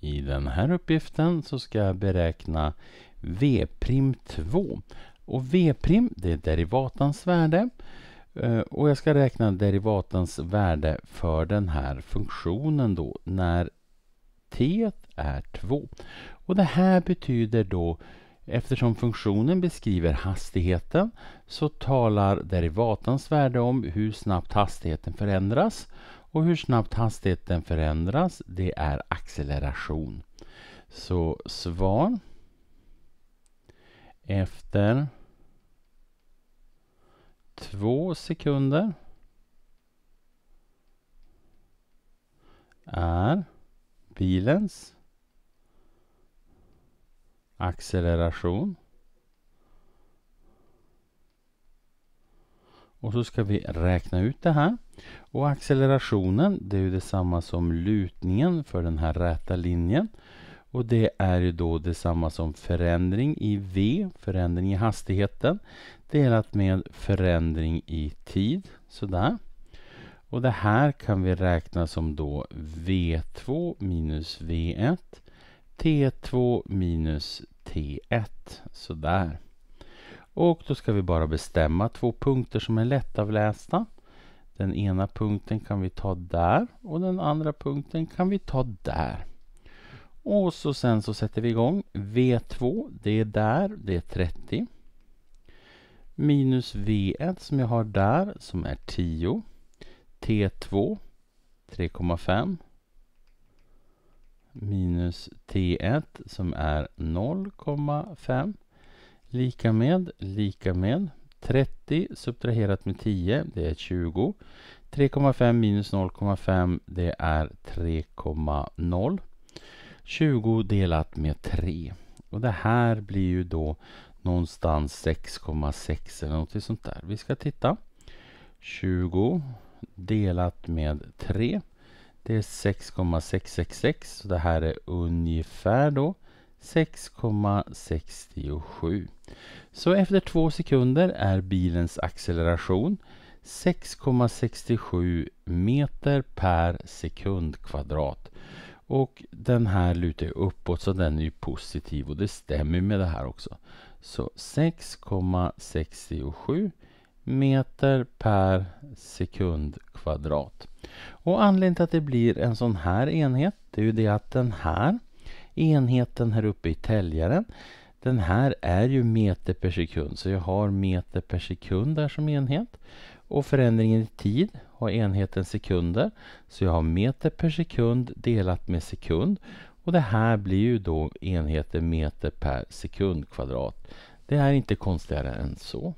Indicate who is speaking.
Speaker 1: I den här uppgiften så ska jag beräkna V'prim 2. Och V'prim, det är derivatans värde. Eh, och jag ska räkna derivatans värde för den här funktionen då när t är 2. Och det här betyder då Eftersom funktionen beskriver hastigheten så talar derivatans värde om hur snabbt hastigheten förändras. Och hur snabbt hastigheten förändras, det är acceleration. Så svar efter två sekunder är bilens acceleration Och så ska vi räkna ut det här. Och accelerationen, det är ju detsamma som lutningen för den här räta linjen. Och det är ju då detsamma som förändring i V, förändring i hastigheten, delat med förändring i tid. Sådär. Och det här kan vi räkna som då V2 minus V1, T2 minus T1. Sådär. Och då ska vi bara bestämma två punkter som är lättavlästa. Den ena punkten kan vi ta där och den andra punkten kan vi ta där. Och så sen så sätter vi igång. V2, det är där, det är 30. Minus V1 som jag har där, som är 10. T2, 3,5. Minus T1 som är 0,5. Lika med, lika med 30 subtraherat med 10, det är 20. 3,5 minus 0,5, det är 3,0. 20 delat med 3. Och det här blir ju då någonstans 6,6 eller något sånt där. Vi ska titta. 20 delat med 3. Det är 6,666. Så det här är ungefär då 6,67. Så efter två sekunder är bilens acceleration 6,67 meter per sekund kvadrat Och den här lutar uppåt så den är ju positiv och det stämmer med det här också. Så 6,67 meter per sekund kvadrat Och anledningen till att det blir en sån här enhet det är ju det att den här enheten här uppe i täljaren. Den här är ju meter per sekund, så jag har meter per sekund där som enhet. Och förändringen i tid har enheten sekunder, så jag har meter per sekund delat med sekund. Och det här blir ju då enheten meter per sekund kvadrat. Det är inte konstigare än så.